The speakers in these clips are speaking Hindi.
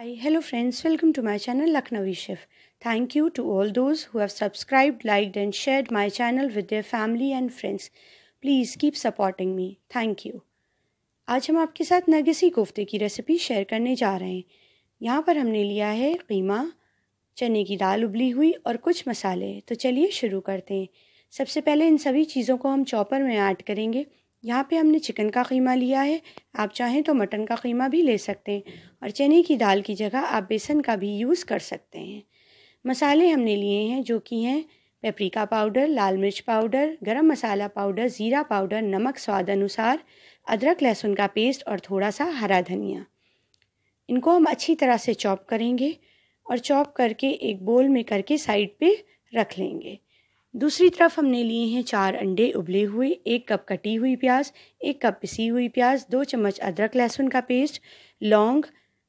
Hi, hello friends, welcome to my channel Lucknowi Chef. Thank you to all those who have subscribed, liked and shared my channel with their family and friends. Please keep supporting me. Thank you. आज हम आपके साथ नगेसी कोफ्ते की रेसिपी शेयर करने जा रहे हैं यहाँ पर हमने लिया है कीमा चने की दाल उबली हुई और कुछ मसाले तो चलिए शुरू करते हैं सबसे पहले इन सभी चीज़ों को हम चॉपर में ऐड करेंगे यहाँ पे हमने चिकन का कीमा लिया है आप चाहें तो मटन का कीमा भी ले सकते हैं और चने की दाल की जगह आप बेसन का भी यूज़ कर सकते हैं मसाले हमने लिए हैं जो कि हैं पेपरिका पाउडर लाल मिर्च पाउडर गरम मसाला पाउडर ज़ीरा पाउडर नमक स्वाद अनुसार अदरक लहसुन का पेस्ट और थोड़ा सा हरा धनिया इनको हम अच्छी तरह से चॉप करेंगे और चॉप करके एक बोल में करके साइड पे रख लेंगे दूसरी तरफ हमने लिए हैं चार अंडे उबले हुए एक कप कटी हुई प्याज एक कप पिसी हुई प्याज दो चम्मच अदरक लहसुन का पेस्ट लौंग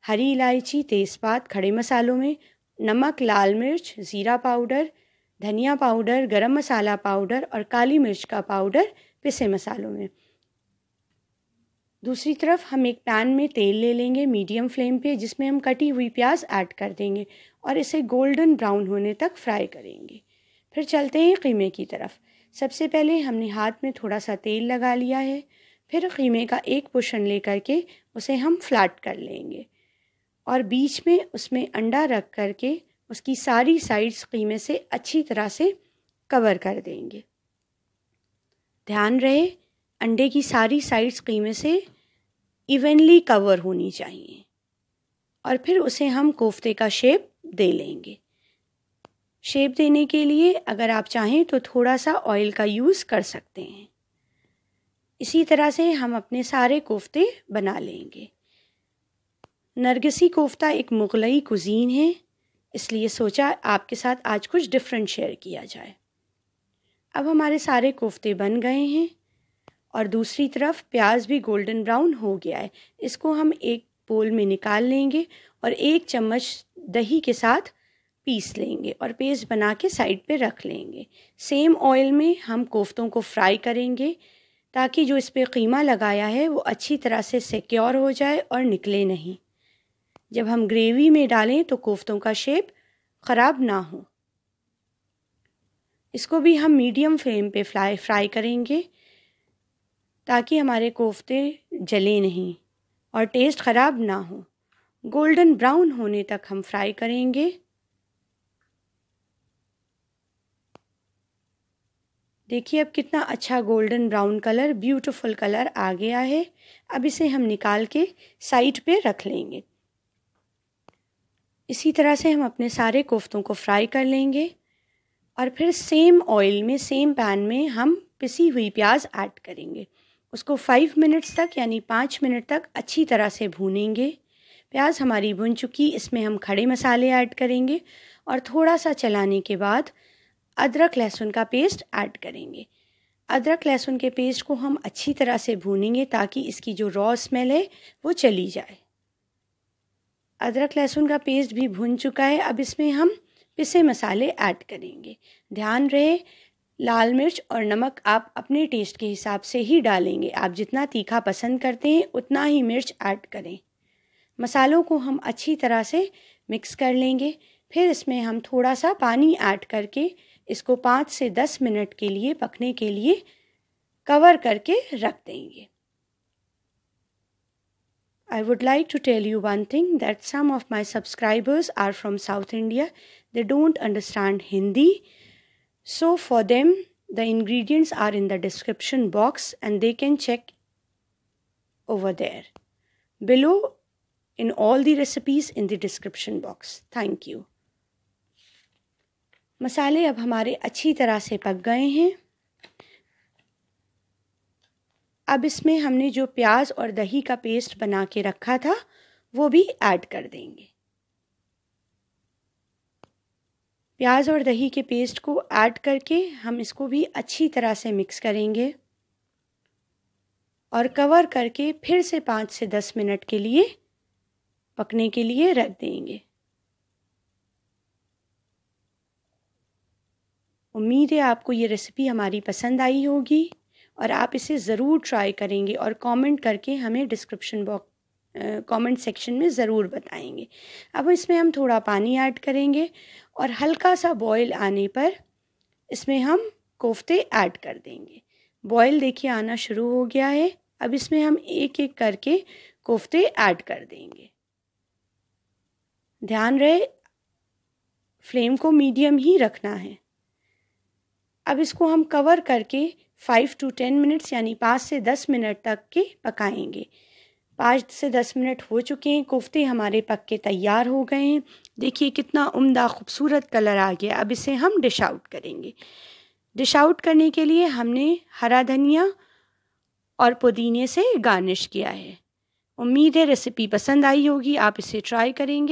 हरी इलायची तेज़पात खड़े मसालों में नमक लाल मिर्च ज़ीरा पाउडर धनिया पाउडर गरम मसाला पाउडर और काली मिर्च का पाउडर पिसे मसालों में दूसरी तरफ हम एक पैन में तेल ले लेंगे मीडियम फ्लेम पे जिसमें हम कटी हुई प्याज ऐड कर देंगे और इसे गोल्डन ब्राउन होने तक फ्राई करेंगे फिर चलते हैं कीमे की तरफ सबसे पहले हमने हाथ में थोड़ा सा तेल लगा लिया है फिर कीमे का एक पोषण ले करके उसे हम फ्लैट कर लेंगे और बीच में उसमें अंडा रख कर के उसकी सारी साइड्स कीमे से अच्छी तरह से कवर कर देंगे ध्यान रहे अंडे की सारी साइड्स कीमे से इवनली कवर होनी चाहिए और फिर उसे हम कोफ्ते का शेप दे लेंगे शेप देने के लिए अगर आप चाहें तो थोड़ा सा ऑयल का यूज़ कर सकते हैं इसी तरह से हम अपने सारे कोफ्ते बना लेंगे नरगसी कोफ्ता एक मुग़लई कुजीन है इसलिए सोचा आपके साथ आज कुछ डिफरेंट शेयर किया जाए अब हमारे सारे कोफ्ते बन गए हैं और दूसरी तरफ प्याज भी गोल्डन ब्राउन हो गया है इसको हम एक बोल में निकाल लेंगे और एक चम्मच दही के साथ पीस लेंगे और पेस्ट बना के साइड पे रख लेंगे सेम ऑयल में हम कोफ्तों को फ्राई करेंगे ताकि जो इस पर कीमा लगाया है वो अच्छी तरह से सिक्योर हो जाए और निकले नहीं जब हम ग्रेवी में डालें तो कोफ्तों का शेप ख़राब ना हो इसको भी हम मीडियम फ्लेम पे फ्राई फ्राई करेंगे ताकि हमारे कोफ्ते जले नहीं और टेस्ट ख़राब ना हो गोल्डन ब्राउन होने तक हम फ्राई करेंगे देखिए अब कितना अच्छा golden brown colour beautiful colour आ गया है अब इसे हम निकाल के साइड पे रख लेंगे इसी तरह से हम अपने सारे कोफ्तों को फ्राई कर लेंगे और फिर सेम ऑयल में सेम पैन में हम पिसी हुई प्याज ऐड करेंगे उसको फाइव मिनट्स तक यानी पाँच मिनट तक अच्छी तरह से भूनेंगे प्याज हमारी भुन चुकी इसमें हम खड़े मसाले ऐड करेंगे और थोड़ा सा चलाने के बाद अदरक लहसुन का पेस्ट ऐड करेंगे अदरक लहसुन के पेस्ट को हम अच्छी तरह से भूनेंगे ताकि इसकी जो रॉ स्मेल है वो चली जाए अदरक लहसुन का पेस्ट भी भुन चुका है अब इसमें हम पिसे मसाले ऐड करेंगे ध्यान रहे लाल मिर्च और नमक आप अपने टेस्ट के हिसाब से ही डालेंगे आप जितना तीखा पसंद करते हैं उतना ही मिर्च ऐड करें मसालों को हम अच्छी तरह से मिक्स कर लेंगे फिर इसमें हम थोड़ा सा पानी ऐड करके इसको पाँच से दस मिनट के लिए पकने के लिए कवर करके रख देंगे I would like to tell you one thing that some of my subscribers are from South India they don't understand Hindi so for them the ingredients are in the description box and they can check over there below in all the recipes in the description box thank you मसाले अब हमारे अच्छी तरह से पक गए हैं अब इसमें हमने जो प्याज और दही का पेस्ट बना के रखा था वो भी ऐड कर देंगे प्याज और दही के पेस्ट को ऐड करके हम इसको भी अच्छी तरह से मिक्स करेंगे और कवर करके फिर से पाँच से दस मिनट के लिए पकने के लिए रख देंगे उम्मीद है आपको ये रेसिपी हमारी पसंद आई होगी और आप इसे ज़रूर ट्राई करेंगे और कमेंट करके हमें डिस्क्रिप्शन बॉक्स कमेंट सेक्शन में ज़रूर बताएंगे अब इसमें हम थोड़ा पानी ऐड करेंगे और हल्का सा बॉयल आने पर इसमें हम कोफ्ते ऐड कर देंगे बॉयल देखिए आना शुरू हो गया है अब इसमें हम एक एक करके कोफ्ते ऐड कर देंगे ध्यान रहे फ्लेम को मीडियम ही रखना है अब इसको हम कवर करके फाइव टू टेन मिनट्स यानी पाँच से दस मिनट तक के पकाएंगे पाँच से दस मिनट हो चुके हैं कोफ्ते हमारे पक के तैयार हो गए हैं देखिए कितना उम्दा खूबसूरत कलर आ गया अब इसे हम डिश आउट करेंगे डिश आउट करने के लिए हमने हरा धनिया और पुदीने से गार्निश किया है उम्मीद है रेसिपी पसंद आई होगी आप इसे ट्राई करेंगे